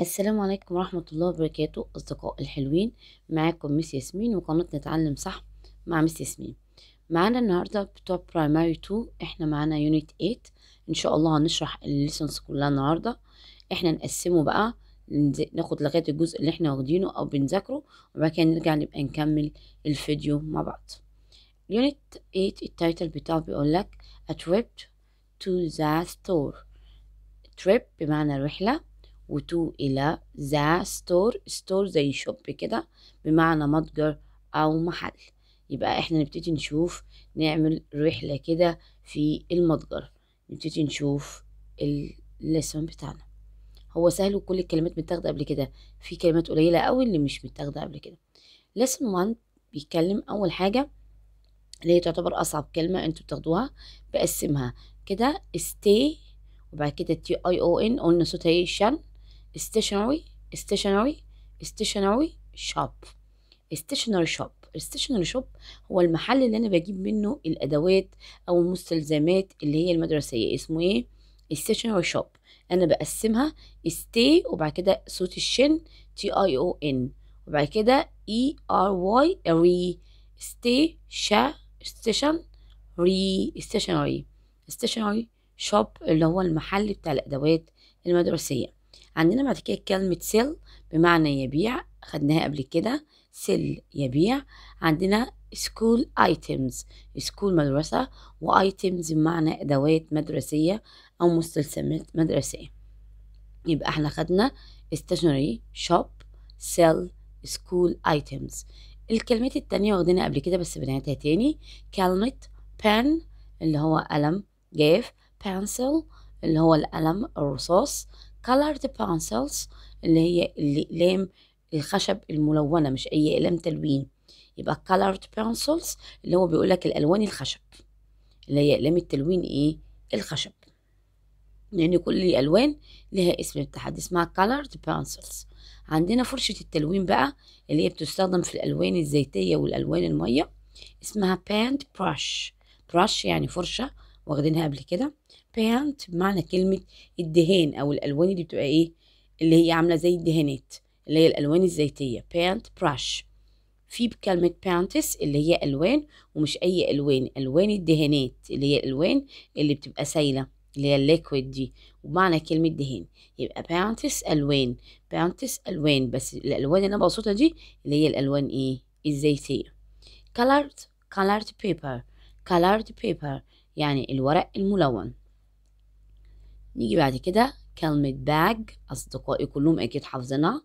السلام عليكم ورحمة الله وبركاته أصدقاء الحلوين معاكم ميس ياسمين وقناة نتعلم صح مع ميس ياسمين معانا النهاردة بتوع برايمري 2 احنا معانا يونيت 8 ان شاء الله هنشرح الليسنس كلها النهاردة احنا نقسمه بقى ناخد لغاية الجزء اللي احنا واخدينه او بنذاكره وبعد كده نرجع نبقى نكمل الفيديو مع بعض يونيت 8 التايتل بتاعه بيقول لك A trip to the store trip بمعنى رحلة وتو إلى ذا ستور ستور زي شوب كده بمعنى متجر أو محل يبقى احنا نبتدي نشوف نعمل رحلة كده في المتجر نبتدي نشوف الليسون بتاعنا هو سهل وكل الكلمات متاخدة قبل كده في كلمات قليلة أوي اللي مش متاخدة قبل كده لسن 1 بيتكلم أول حاجة اللي هي تعتبر أصعب كلمة انتوا بتاخدوها بقسمها كده stay وبعد كده تي اي او ان قلنا صوتها ايه شن stationery stationery stationery shop stationery shop الستيشنري شوب هو المحل اللي انا بجيب منه الادوات او المستلزمات اللي هي المدرسيه اسمه ايه الستيشنري شوب انا بقسمها ستي وبعد كده صوت الشن تي اي او ان وبعد كده اي ار واي ري ستي شا ستيشن ري ستيشنري ستيشنري شوب اللي هو المحل بتاع الادوات المدرسيه عندنا بعد كده كلمة سيل بمعنى يبيع خدناها قبل كده سيل يبيع عندنا سكول ايتمز سكول مدرسة وايتمز بمعنى ادوات مدرسية او مستلزمات مدرسية يبقى احنا خدنا stationery shop sell school items الكلمات التانية واخدينها قبل كده بس بنعيدها تاني كلمة pen اللي هو قلم جاف pencil اللي هو القلم الرصاص colored pencils اللي هي الأقلام الخشب الملونة مش أي أقلام تلوين يبقى colored pencils اللي هو بيقول لك الألوان الخشب اللي هي أقلام التلوين إيه الخشب لأن يعني كل الألوان لها اسم الاتحاد اسمها colored pencils عندنا فرشة التلوين بقى اللي هي بتستخدم في الألوان الزيتية والألوان المية اسمها paint brush brush يعني فرشة واخدينها قبل كده transparent بمعنى كلمة الدهان أو الألوان اللي بتبقى إيه اللي هي عاملة زي الدهانات اللي هي الألوان الزيتية paint brush في بكلمة paints اللي هي ألوان ومش أي ألوان ألوان الدهانات اللي هي الألوان اللي بتبقى سايلة اللي هي الليكويد دي ومعنى كلمة دهان يبقى بانتس ألوان بانتس ألوان بس الألوان اللي أنا بقصدها دي اللي هي الألوان إيه الزيتية colored colored paper colored paper يعني الورق الملون نيجي بعد كده كلمة باج أصدقائي كلهم أكيد حافظينها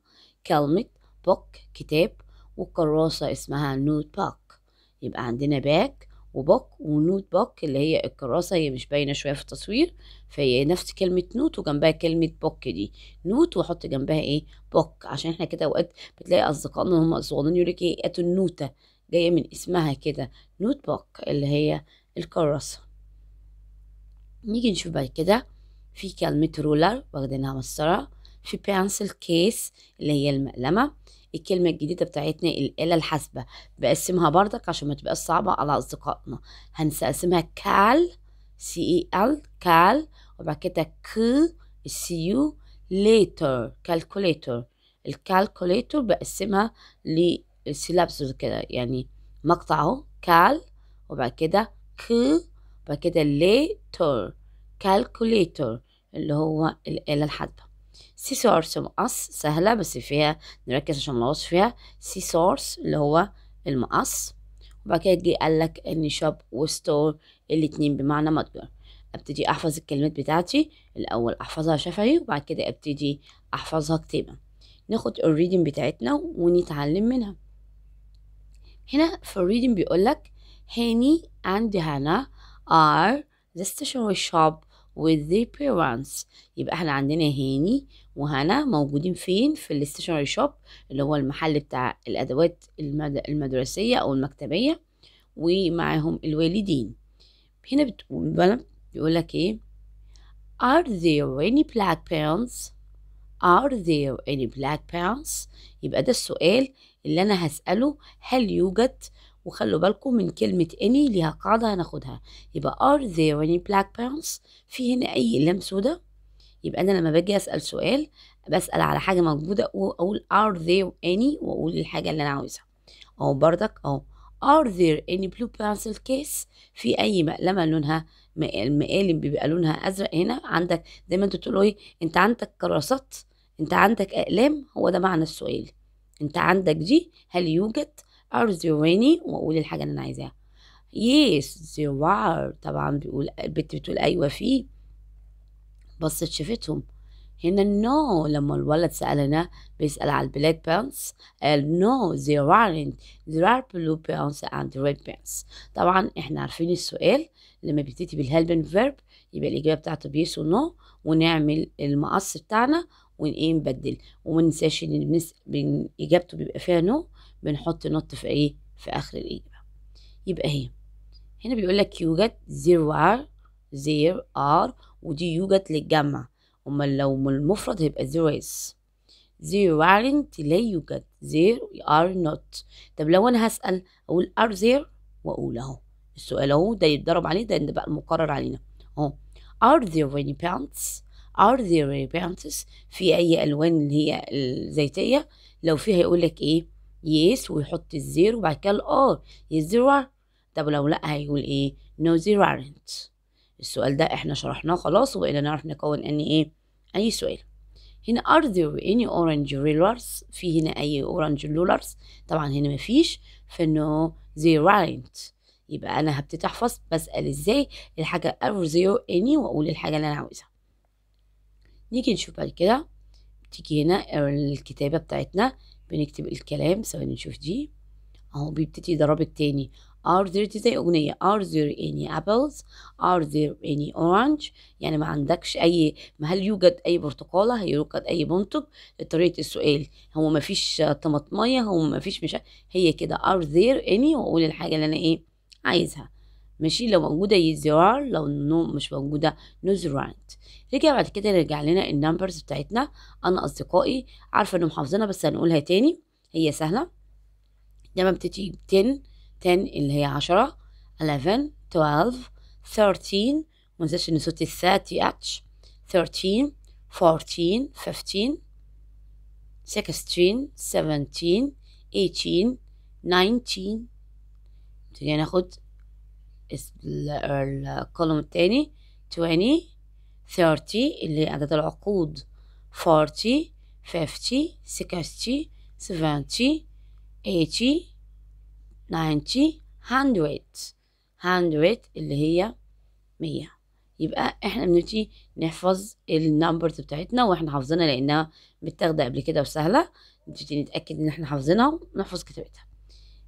كلمة بوك كتاب والكراسة اسمها نوت بوك يبقى عندنا باج وبوك ونوت بوك اللي هي الكراسة هي مش باينة شوية في التصوير فهي نفس كلمة نوت وجنبها كلمة بوك دي نوت وحط جنبها ايه بوك عشان احنا كده اوقات بتلاقي اصدقائنا هم صغيرين يقولك ايه هاتوا النوتة جاية من اسمها كده نوت بوك اللي هي الكراسة نيجي نشوف بعد كده في كلمة رولر واخدينها مسطرة في بانسل كيس اللي هي المقلمة الكلمة الجديدة بتاعتنا الآلة الحاسبة بقسمها بردك عشان ما تبقاش صعبة على أصدقائنا هنقسمها كال سي اي e ال كال وبعد كده ك سي يو ليتر كالكوليتر الكالكوليتر بقسمها لسيلابس كده يعني مقطع اهو كال وبعد كده ك وبعد كده ليتر كالكوليتور اللي هو الآلة الحادة سي سورس مقص سهلة بس فيها نركز عشان نغوص فيها سي سورس اللي هو المقص وبعد كده جه قال لك ان شوب وستور الاتنين بمعنى متجر ابتدي احفظ الكلمات بتاعتي الاول احفظها شفهي وبعد كده ابتدي احفظها كتابة ناخد الريدنج بتاعتنا ونتعلم منها هنا في الريدنج بيقول لك هاني اند هانا ار ذا ستيشنري شوب with their parents يبقى احنا عندنا هاني وهنا موجودين فين في الاستيشنري شوب اللي هو المحل بتاع الادوات المدرسيه او المكتبيه ومعاهم الوالدين هنا بتقول بقى بيقول لك ايه are there any black parents are there any black parents يبقى ده السؤال اللي انا هسأله هل يوجد وخلوا بالكم من كلمة any ليها قاعدة هناخدها يبقى are there any black pants في هنا أي لام سودا يبقى أنا لما باجي أسأل سؤال بسأل على حاجة موجودة وأقول are there any وأقول الحاجة اللي أنا عاوزها أو بردك أو are there any blue pencil case في أي مقلمة لونها المقالم بيبقى لونها أزرق هنا عندك زي ما أنتوا تقولوا إيه أنت عندك كراسات أنت عندك أقلام هو ده معنى السؤال أنت عندك دي هل يوجد are they واقول الحاجه اللي انا عايزاها yes they are طبعا بيقول البت بتقول ايوه في بصت شافتهم هنا no لما الولد سألنا بيسأل على البلاك بانس قال no there aren't there are blue pants and red pants طبعا احنا عارفين السؤال لما بيبتدي بالهلبن فيرب يبقى الإجابة بتاعته بيس ونو ونعمل المقص بتاعنا ونقيم نبدل ومننساش إن إجابته بيبقى فيها نو no بنحط نط في ايه في اخر الاجابه يبقى هي هنا بيقول لك يوجد زيرو ار زير ار ودي يوجد للجمع امال لو المفرد هيبقى زيرو اس زيرو ارنت لا يوجد زير ار نوت طب لو انا هسال اقول ار زير واقول اهو السؤال اهو ده يتضرب عليه ده بقى المقرر علينا اهو ار there any pants are there any pants في اي الوان اللي هي الزيتيه لو في هيقول لك ايه يس ويحط الزير وبعد كده الار يس زيرو طب لو لا هيقول ايه نو زير ارنت السؤال ده احنا شرحناه خلاص وبقينا نعرف نكون ان ايه اي سؤال هنا are there any orange rollers في هنا اي orange rollers طبعا هنا مفيش فنو زير ارنت يبقى انا هبتدي احفظ بسال ازاي الحاجه ار there any واقول الحاجه اللي انا عاوزها نيجي نشوف بعد كده تيجي هنا الكتابه بتاعتنا بنكتب الكلام ثواني نشوف دي اهو بيبتدي يضرب تاني are there زي أغنية are there any apples are there any orange يعني ما عندكش أي ما هل يوجد أي برتقالة هل يوجد أي منتج طريقة السؤال هو ما فيش طماطمية هو ما فيش مش هي كده are there any وأقول الحاجة اللي أنا إيه عايزها ماشي لو موجودة يز لو نو مش موجودة نزرعت aren't رجع بعد كده نرجع لنا النمبرز بتاعتنا أنا أصدقائي عارفة إنه حافظينها بس هنقولها تاني هي سهلة لما بتجيب 10 10 اللي هي 10 11 12 13 منساش إن صوت الثاتي اتش 13 14 15 16 17 18 19 نبتدي ناخد الكولوم التاني 20 30 اللي عدد العقود 40 50 60 70 80 90 100 100 اللي هي 100 يبقى احنا بنبتدي نحفظ النمبرز بتاعتنا واحنا حافظينها لانها متاخده قبل كده وسهله نبتدي نتاكد ان احنا حافظينها ونحفظ كتابتها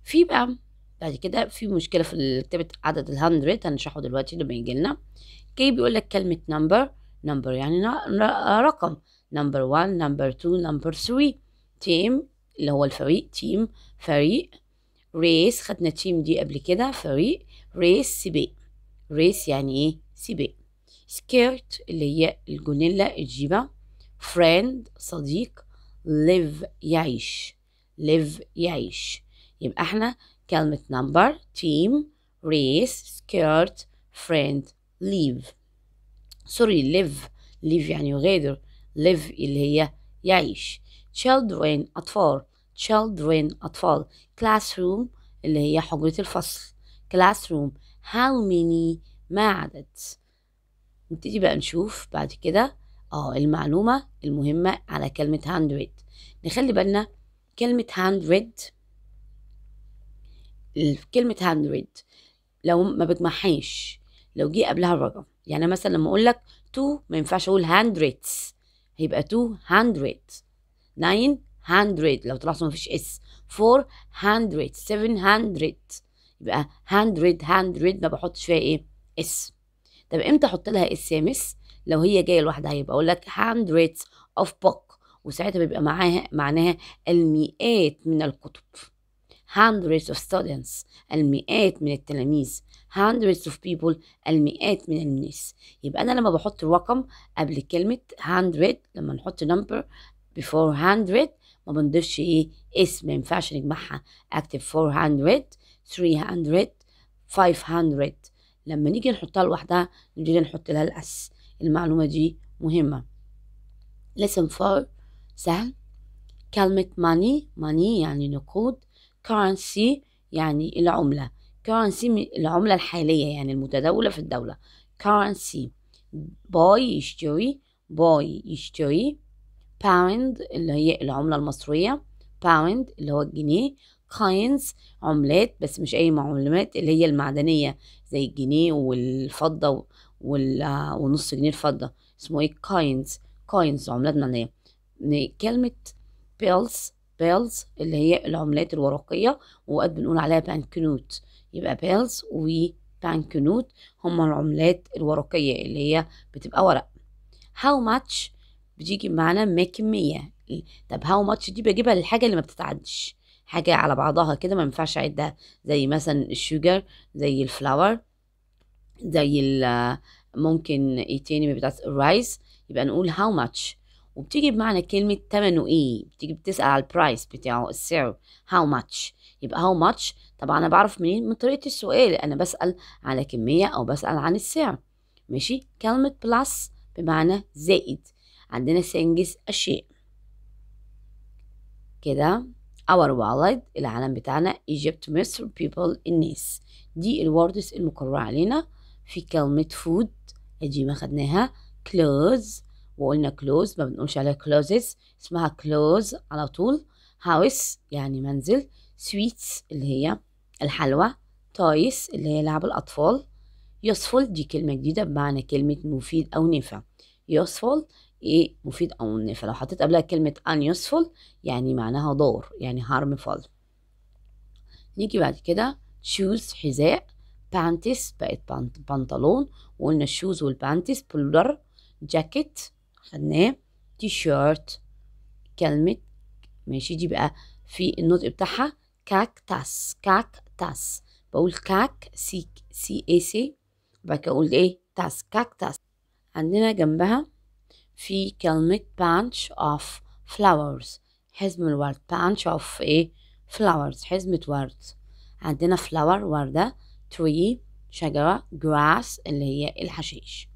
في بقى بعد كده في مشكلة في كتابة عدد ال 100 هنشرحه دلوقتي لما يجي لنا كي بيقول لك كلمة نمبر نمبر يعني رقم نمبر 1 نمبر 2 نمبر 3 تيم اللي هو الفريق تيم فريق ريس خدنا تيم دي قبل كده فريق ريس سباق ريس يعني ايه سباق سكيرت اللي هي الجونيلا الجيبة فريند صديق live يعيش live يعيش يبقى احنا كلمة number team race skirt friend leave سوري live live يعني يغادر live اللي هي يعيش children أطفال children أطفال classroom اللي هي حجرة الفصل classroom how many ما عدد نبتدي بقى نشوف بعد كده اه المعلومة المهمة على كلمة hundred نخلي بالنا كلمة hundred كلمة هاندريد لو ما بتمحيش لو جه قبلها الرقم يعني مثلا لما اقول لك تو ما ينفعش اقول هاندريدز هيبقى تو هاندريد ناين هاندريد لو طلعت ما فيش اس فور هاندريد سفن هاندريد يبقى هاندريد هاندريد ما بحطش فيها ايه اس طب امتى احط لها اس يا مس لو هي جايه لوحدها هيبقى اقول لك هاندريدز اوف بوك وساعتها بيبقى معاها معناها المئات من الكتب hundreds of students المئات من التلاميذ hundreds of people المئات من الناس يبقى أنا لما بحط الرقم قبل كلمة 100 لما نحط number before 100 ما بنضيفش إيه اسم ما ينفعش نجمعها أكتب 400 300 500 لما نيجي نحطها لوحدها نبتدي نحط لها الأس المعلومة دي مهمة lesson four سهل كلمة money money يعني نقود currency يعني العملة currency العملة الحالية يعني المتداولة في الدولة currency buy يشتري buy يشتري pound اللي هي العملة المصرية pound اللي هو الجنيه coins عملات بس مش أي معلومات اللي هي المعدنية زي الجنيه والفضة ونص جنيه الفضة اسمه ايه coins coins عملات معدنية كلمة bills بيلز اللي هي العملات الورقية وقد بنقول عليها بانكنوت يبقى بيلز وبانكنوت هما العملات الورقية اللي هي بتبقى ورق how much بتيجي بمعنى ما كمية طب how much دي بجيبها للحاجة اللي ما بتتعدش حاجة على بعضها كده ما ينفعش أعدها زي مثلا الشوجر زي الفلاور زي ممكن ايه تاني ما بتاعت الرايس يبقى نقول how much وبتيجي بمعنى كلمة تمنه ايه بتيجي بتسأل على البرايس بتاعه السعر هاو ماتش يبقى هاو ماتش طبعا انا بعرف منين من طريقة السؤال انا بسأل على كمية او بسأل عن السعر ماشي كلمة بلس بمعنى زائد عندنا سينجز أشياء كده our wallet العالم بتاعنا Egypt مصر people الناس دي الوردس المقررة علينا في كلمة food ادي ما خدناها clothes وقلنا كلوز ما بنقولش عليها كلوزز اسمها كلوز على طول هاوس يعني منزل سويتس اللي هي الحلوى تويس اللي هي لعب الأطفال يوسفول دي كلمة جديدة بمعنى كلمة مفيد أو نفع يوسفول ايه مفيد أو نفع لو حطيت قبلها كلمة يوسفول يعني معناها ضار يعني هارمفول نيجي بعد كده شوز حذاء بانتس بقت بنطلون وقلنا الشوز والبانتس بلور جاكيت خدناه تي شيرت كلمة ماشي دي بقى إيه. في النطق بتاعها كاكتاس كاكتاس بقول كاك سي سي اي سي بعد كده اقول ايه تاس كاكتاس عندنا جنبها في كلمة بانش اوف flowers حزم الورد بانش اوف ايه flowers حزمة ورد عندنا flower وردة tree شجرة grass اللي هي الحشيش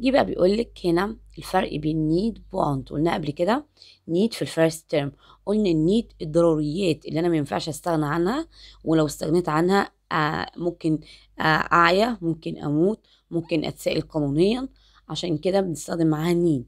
جه بقى بيقول لك هنا الفرق بين نيد وونت قلنا قبل كده نيد في الفيرست تيرم قلنا النيد الضروريات اللي انا ما ينفعش استغنى عنها ولو استغنيت عنها آه ممكن آه اعيا ممكن اموت ممكن اتسائل قانونيا عشان كده بنستخدم معاها نيد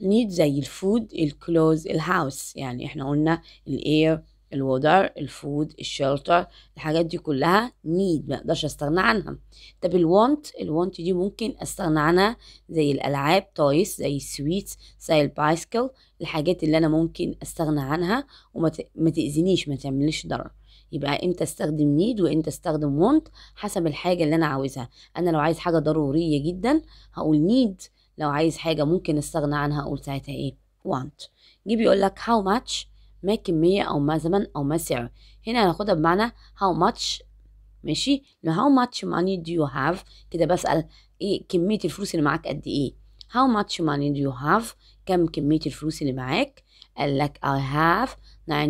نيد زي الفود الكلوز الهاوس يعني احنا قلنا الاير الوودر الفود الشلتر الحاجات دي كلها نيد ما اقدرش استغنى عنها طب الوانت الوانت دي ممكن استغنى عنها زي الالعاب تويس زي السويتس زي البايسكل الحاجات اللي انا ممكن استغنى عنها وما تاذينيش ما تعمليش ضرر يبقى امتى استخدم نيد وامتى استخدم وانت حسب الحاجه اللي انا عاوزها انا لو عايز حاجه ضروريه جدا هقول نيد لو عايز حاجه ممكن استغنى عنها اقول ساعتها ايه وانت جه بيقول لك هاو ماتش ما كمية أو ما زمن أو ما سعر هنا هناخدها بمعنى how much ماشي لو how much money do you have كده بسأل إيه كمية الفلوس اللي معاك قد إيه how much money do you have كم كمية الفلوس اللي معاك قال لك I have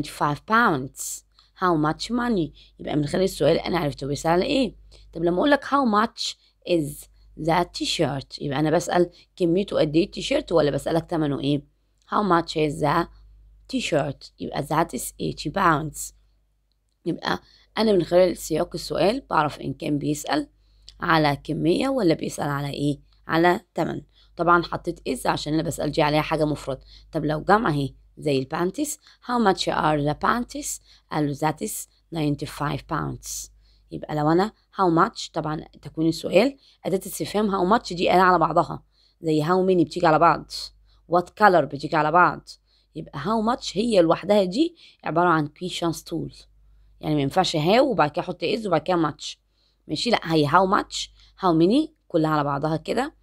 95 pounds how much money يبقى من خلال السؤال أنا عرفت هو بيسأل إيه طب لما أقول لك how much is that t-shirt يبقى أنا بسأل كميته قد إيه التيشيرت ولا بسألك تمنه إيه how much is the تي شيرت يبقى ذات is 80 pounds يبقى أنا من خلال سياق السؤال بعرف إن كان بيسأل على كمية ولا بيسأل على إيه على تمن طبعا حطيت is عشان أنا بسأل دي عليها حاجة مفرد طب لو جمع أهي زي البانتس how much are the panties قال له that 95 باوندز يبقى لو أنا how much طبعا تكوين السؤال أداة استفهام how much دي قال على بعضها زي how many بتيجي على بعض what color بتيجي على بعض يبقى هاو ماتش هي لوحدها دي عباره عن questions تول يعني ما ينفعش هاو وبعد كده احط از وبعد كده ماتش ماشي لا هي هاو ماتش هاو ميني كلها على بعضها كده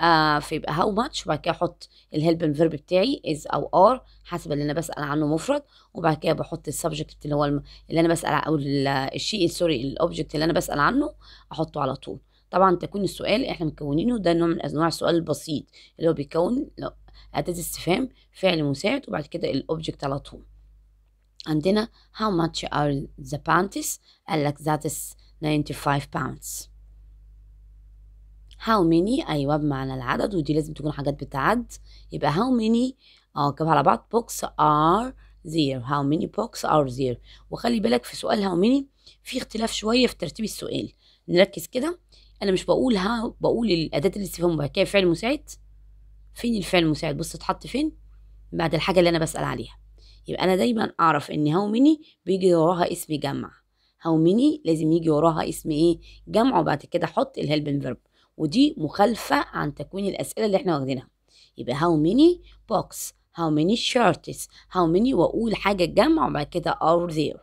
آه فيبقى هاو ماتش وبعد كده احط الهيلبن فيرب بتاعي از او ار حسب اللي انا بسال عنه مفرد وبعد كده بحط السبجكت اللي هو اللي انا بسال او الشيء سوري الاوبجكت اللي انا بسال عنه احطه على طول طبعا تكون السؤال احنا مكونينه ده نوع من انواع السؤال البسيط اللي هو بيكون أداة استفهام فعل مساعد وبعد كده الأوبجكت على طول عندنا how much are the panties قال لك that is 95 pounds how many أيوة بمعنى العدد ودي لازم تكون حاجات بتعد يبقى how many اه كده على بعض books are there how many books are there وخلي بالك في سؤال how many في اختلاف شوية في ترتيب السؤال نركز كده أنا مش بقول how بقول الأداة الاستفهام وبعد كده فعل مساعد فين الفعل المساعد بص اتحط فين بعد الحاجه اللي انا بسال عليها يبقى انا دايما اعرف ان هاو ميني بيجي وراها اسم جمع هاو ميني لازم يجي وراها اسم ايه جمع وبعد كده احط الهيلبن فيرب ودي مخالفه عن تكوين الاسئله اللي احنا واخدينها يبقى هاو ميني بوكس هاو ميني شيرتس هاو ميني واقول حاجه جمع وبعد كده ار ذير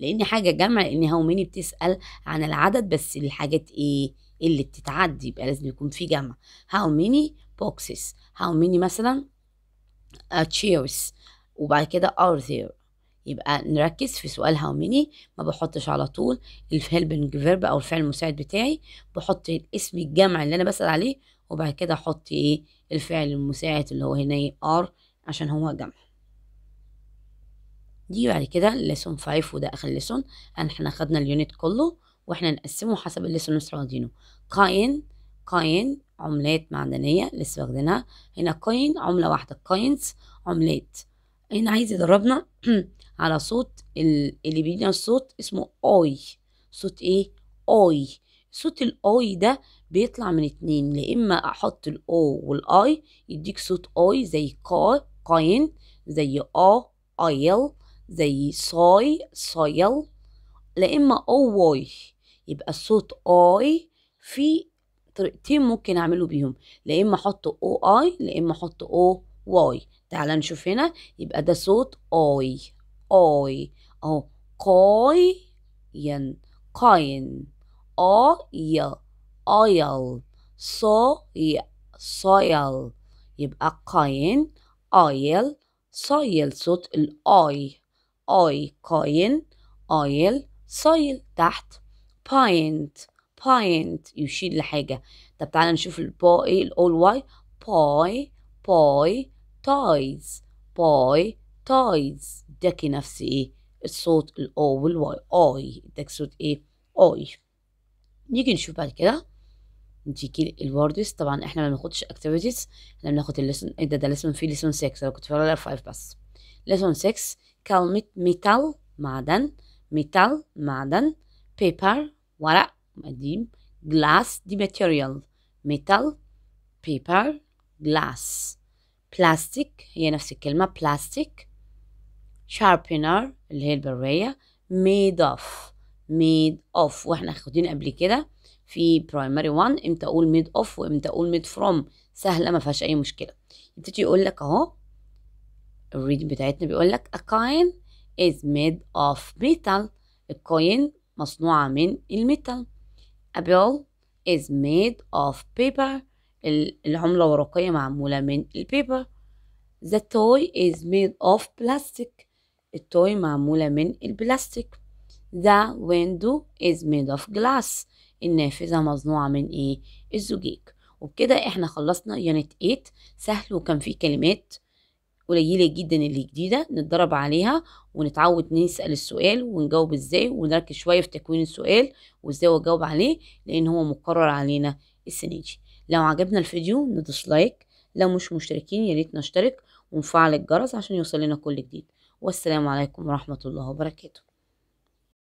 لان حاجه جمع لان هاو ميني بتسال عن العدد بس الحاجات ايه اللي بتتعدي يبقى لازم يكون في جمع هاو ميني boxes how many مثلا uh, chairs وبعد كده are there يبقى نركز في سؤال هاو ميني ما بحطش على طول الهيلبنج فيرب او الفعل المساعد بتاعي بحط الاسم الجمع اللي انا بسأل عليه وبعد كده احط ايه الفعل المساعد اللي هو هنا ار عشان هو جمع دي بعد كده ليسون 5 وده اخر ليسون يعني احنا خدنا اليونت كله واحنا نقسمه حسب الليسون اللي واخدينه كاين كاين عملات معدنية لسه واخدينها هنا كوين عملة واحدة كوينز عملات هنا عايز يدربنا على صوت اللي بيدينا الصوت اسمه اوي صوت ايه اوي صوت الاوي ده بيطلع من اتنين يا اما احط الاو والاي يديك صوت اوي زي كا كاين زي اه ايل زي صاي صايل يا اما او واي يبقى الصوت اي في طريقتين ممكن اعمله بيهم لا اما احط او اي لا اما احط او واي تعال نشوف هنا يبقى ده صوت اي اي اهو قاين قاين ي ايل ي صايل يبقى قاين ايل صايل صوت الاي اي قاين ايل صايل تحت باينت point يشير لحاجة طب تعالى نشوف البو ايه الاول واي boy boy toys boy toys اداكي نفس ايه الصوت الاو والواي اي اداك صوت ايه اي نيجي نشوف بعد كده نجيكي الوردز طبعا احنا ما بناخدش اكتيفيتيز احنا بناخد الليسون ايه ده ده لسون في لسون 6 انا كنت فاكره 5 بس لسون 6 كلمة ميتال معدن ميتال معدن بيبر ورق قديم glass دي material metal paper glass plastic هي نفس الكلمة plastic sharpener اللي هي البراية made of made of واحنا خدين قبل كده في primary one امتى اقول made of وامتى اقول made from سهلة ما فيهاش اي مشكلة يبتدي يقول لك اهو الريدنج بتاعتنا بيقول لك a coin is made of metal الكوين مصنوعة من الميتال A bill is made of paper العملة ورقية معمولة من البيبر The toy is made of plastic التوي معمولة من البلاستيك The window is made of glass النافذة مصنوعة من ايه؟ الزجاج وبكده احنا خلصنا يونت 8 سهل وكان فيه كلمات قليله جدا اللي جديده نتدرب عليها ونتعود نسال السؤال ونجاوب ازاي ونركز شويه في تكوين السؤال وازاي اجاوب عليه لان هو مقرر علينا السنه دي لو عجبنا الفيديو ندوس لايك لو مش مشتركين ياريت نشترك ونفعل الجرس عشان يوصل لنا كل جديد والسلام عليكم ورحمه الله وبركاته